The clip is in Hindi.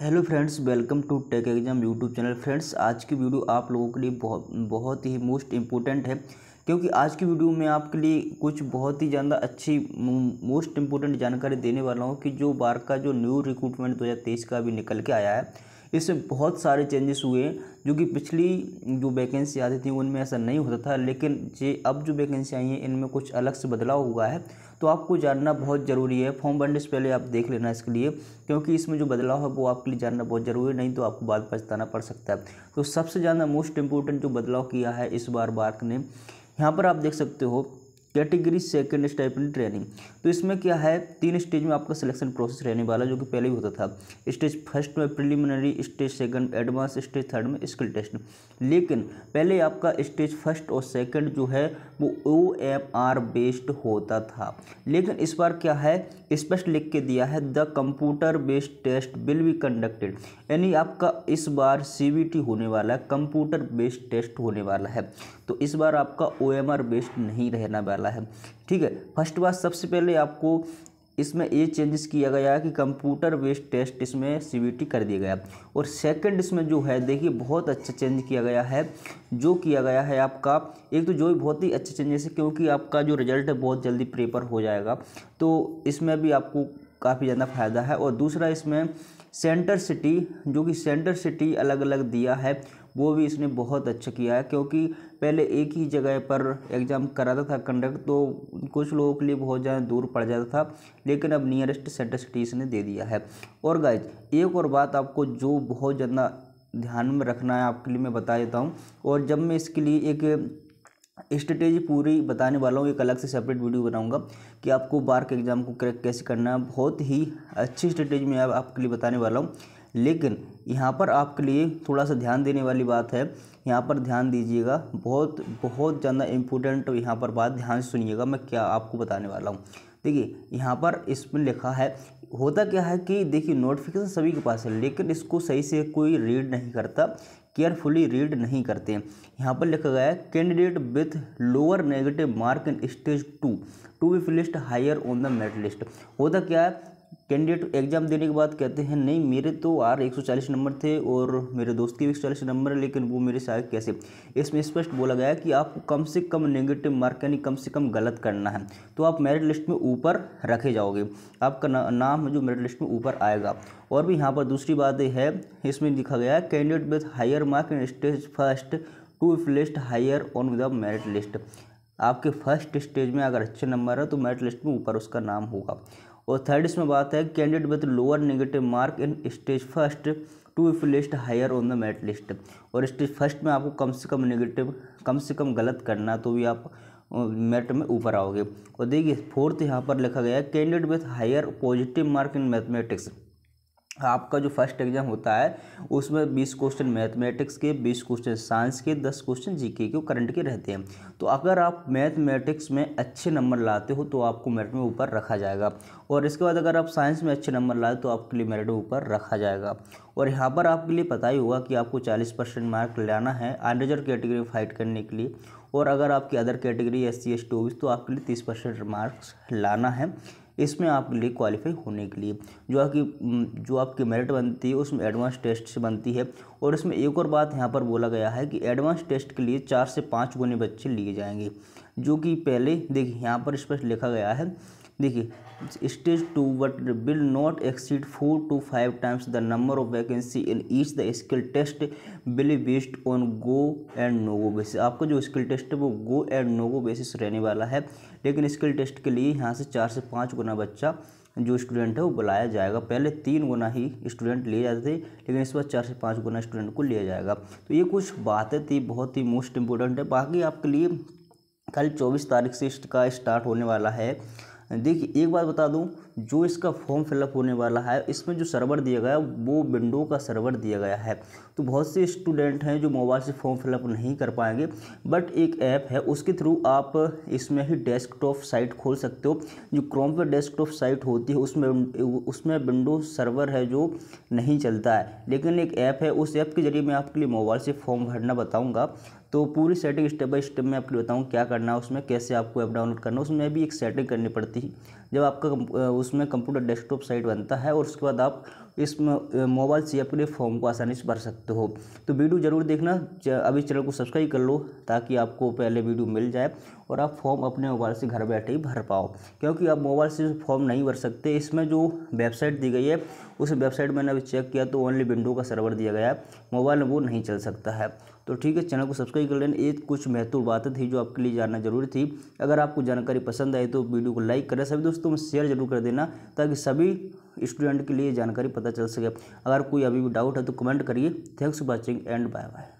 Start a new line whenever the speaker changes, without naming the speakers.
hello friends welcome to tech exam YouTube channel friends आज की वीडियो आप लोगों के लिए बहुत बहुत ही मोस्ट इम्पोर्टेंट है क्योंकि आज की वीडियो में आपके लिए कुछ बहुत ही ज़्यादा अच्छी मोस्ट इम्पोर्टेंट जानकारी देने वाला हूँ कि जो बार का जो न्यू रिक्रूटमेंट तेईस का अभी निकल के आया है इसमें बहुत सारे चेंजेस हुए जो कि पिछली जो वैकेंसी आती थी उनमें ऐसा नहीं होता था लेकिन ये अब जो वैकेंसी आई हैं इनमें कुछ अलग से बदलाव हुआ है तो आपको जानना बहुत ज़रूरी है फॉर्म भरने से पहले आप देख लेना इसके लिए क्योंकि इसमें जो बदलाव है वो आपके लिए जानना बहुत ज़रूरी है नहीं तो आपको बाद पछताना पड़ सकता है तो सबसे ज़्यादा मोस्ट इम्पोर्टेंट जो बदलाव किया है इस बार बार्क ने यहाँ पर आप देख सकते हो कैटेगरी सेकंड स्टाइपेंड ट्रेनिंग तो इसमें क्या है तीन स्टेज में आपका सिलेक्शन प्रोसेस रहने वाला जो कि पहले भी होता था स्टेज फर्स्ट में preliminary stage second advance stage third में स्किल टेस्ट लेकिन पहले आपका स्टेज फर्स्ट और सेकंड जो है वो ओ एम आर बेस्ड होता था लेकिन इस बार क्या है स्पष्ट लिख के दिया है the computer based test will be conducted यानी आपका इस बार सी होने वाला है कंप्यूटर बेस्ड टेस्ट होने वाला है तो इस बार आपका ओ एम आर बेस्ड नहीं रहने वाला है ठीक है फर्स्ट बात सबसे पहले आपको इसमें ये चेंजेस किया गया है कि कंप्यूटर बेस्ड टेस्ट इसमें टी कर दिया गया और सेकंड इसमें जो है देखिए बहुत अच्छा चेंज किया गया है जो किया गया है आपका एक तो जो भी बहुत ही अच्छे चेंजेस है क्योंकि आपका जो रिजल्ट है बहुत जल्दी प्रेपर हो जाएगा तो इसमें भी आपको काफ़ी ज़्यादा फ़ायदा है और दूसरा इसमें सेंटर सिटी जो कि सेंटर सिटी अलग अलग दिया है वो भी इसने बहुत अच्छा किया है क्योंकि पहले एक ही जगह पर एग्ज़ाम कराता था कंडक्ट तो कुछ लोगों के लिए बहुत ज़्यादा दूर पड़ जाता था लेकिन अब नियरेस्ट सेंटर सिटी इसने दे दिया है और गाइज एक और बात आपको जो बहुत ज़्यादा ध्यान में रखना है आपके लिए मैं बता देता हूँ और जब मैं इसके लिए एक स्ट्रेटेजी पूरी बताने वाला हूँ एक अलग से सेपरेट वीडियो बनाऊंगा कि आपको बार के एग्ज़ाम को क्रैक कैसे करना है बहुत ही अच्छी स्ट्रेटेजी मैं आपके लिए बताने वाला हूँ लेकिन यहाँ पर आपके लिए थोड़ा सा ध्यान देने वाली बात है यहाँ पर ध्यान दीजिएगा बहुत बहुत ज़्यादा इम्पोर्टेंट यहाँ पर बात ध्यान से सुनिएगा मैं क्या आपको बताने वाला हूँ देखिए यहाँ पर इसमें लिखा है होता क्या है कि देखिए नोटिफिकेशन सभी के पास है लेकिन इसको सही से कोई रीड नहीं करता केयरफुली रीड नहीं करते हैं यहाँ पर लिखा गया है candidate with lower negative mark in stage two to be placed higher on the merit list होता क्या है कैंडिडेट एग्ज़ाम देने के बाद कहते हैं नहीं मेरे तो आर 140 नंबर थे और मेरे दोस्त के भी 140 नंबर है लेकिन वो मेरे सहायक कैसे इसमें स्पष्ट बोला गया कि आपको कम से कम नेगेटिव मार्क यानी कम से कम गलत करना है तो आप मेरिट लिस्ट में ऊपर रखे जाओगे आपका ना, नाम जो मेरिट लिस्ट में ऊपर आएगा और भी यहाँ पर दूसरी बात है इसमें लिखा गया है candidate with higher mark in stage first to if list higher on with merit list आपके फर्स्ट स्टेज में अगर अच्छे नंबर है तो मेरिट लिस्ट में ऊपर उसका नाम होगा और थर्ड इसमें बात है candidate with lower negative mark in stage first to if list higher on the merit list और स्टेज फर्स्ट में आपको कम से कम नेगेटिव कम से कम गलत करना तो भी आप मेरिट में ऊपर आओगे और देखिए फोर्थ यहाँ पर लिखा गया है candidate with higher positive mark in mathematics आपका जो फर्स्ट एग्जाम होता है उसमें 20 क्वेश्चन मैथमेटिक्स के 20 क्वेश्चन साइंस के 10 क्वेश्चन जीके के करंट के रहते हैं तो अगर आप मैथमेटिक्स में अच्छे नंबर लाते हो तो आपको मेरिट में ऊपर रखा जाएगा और इसके बाद अगर आप साइंस में अच्छे नंबर लाए तो आपके लिए मेरिट में ऊपर रखा जाएगा और यहाँ पर आपके लिए पता ही होगा कि आपको चालीस परसेंट मार्क लाना है अनरिजर्व कैटेगरी फाइट करने के लिए और अगर आपकी other category S C S तो आपके लिए तीस परसेंट मार्क्स लाना है इसमें आप लिए क्वालिफाई होने के लिए जो आपकी जो आपकी मेरिट बनती है उसमें एडवांस टेस्ट से बनती है और इसमें एक और बात यहाँ पर बोला गया है कि एडवांस टेस्ट के लिए चार से पाँच गुने बच्चे लिए जाएंगे जो कि पहले देखिए यहाँ पर स्पष्ट लिखा गया है देखिए stage two but will not exceed four to five times the number of vacancy in each the skill test will based on go and no go basis आपका जो स्किल टेस्ट है वो go and no go basis रहने वाला है लेकिन स्किल टेस्ट के लिए यहाँ से चार से पाँच गुना बच्चा जो स्टूडेंट है वो बुलाया जाएगा पहले तीन गुना ही स्टूडेंट लिए जाते थे लेकिन इस बार चार से पाँच गुना स्टूडेंट को लिया जाएगा तो ये कुछ बातें थी बहुत ही मोस्ट इम्पोर्टेंट है बाकी आपके लिए कल चौबीस तारीख से इसका स्टार्ट होने वाला है देखिए एक बात बता दूं जो इसका फॉर्म फिलअप होने वाला है इसमें जो सर्वर दिया गया वो विंडो का सर्वर दिया गया है तो बहुत से स्टूडेंट हैं जो मोबाइल से फॉर्म फिलअप नहीं कर पाएंगे बट एक ऐप है उसके थ्रू आप इसमें ही डेस्कटॉप साइट खोल सकते हो जो क्रोम पर डेस्कटॉप साइट होती है उसमें उसमें विंडो सर्वर है जो नहीं चलता है लेकिन एक ऐप है उस ऐप के जरिए मैं आपके लिए मोबाइल से फॉर्म भरना बताऊँगा तो पूरी सेटिंग स्टेप बाई स्टेप मैं आपको बताऊँ क्या करना है उसमें कैसे आपको ऐप डाउनलोड करना है उसमें भी एक सेटिंग करनी पड़ती है जब आपका उसमें कंप्यूटर डेस्कटॉप साइट बनता है और उसके बाद आप इस मोबाइल से अपने फॉर्म को आसानी से भर सकते हो तो वीडियो ज़रूर देखना अभी चैनल को सब्सक्राइब कर लो ताकि आपको पहले वीडियो मिल जाए और आप फॉर्म अपने मोबाइल से घर बैठे ही भर पाओ क्योंकि आप मोबाइल से फॉर्म नहीं भर सकते इसमें जो वेबसाइट दी गई है उस वेबसाइट मैंने अभी चेक किया तो ओनली विंडो का सर्वर दिया गया है मोबाइल में वो नहीं चल सकता है तो ठीक है चैनल को सब्सक्राइब कर लेना ये कुछ महत्वपूर्ण बातें थी जो आपके लिए जानना जरूरी थी अगर आपको जानकारी पसंद आई तो वीडियो को लाइक करें सभी दोस्तों में शेयर जरूर कर देना ताकि सभी स्टूडेंट के लिए जानकारी पता चल सके अगर कोई अभी भी डाउट है तो कमेंट करिए thanks for watching and bye bye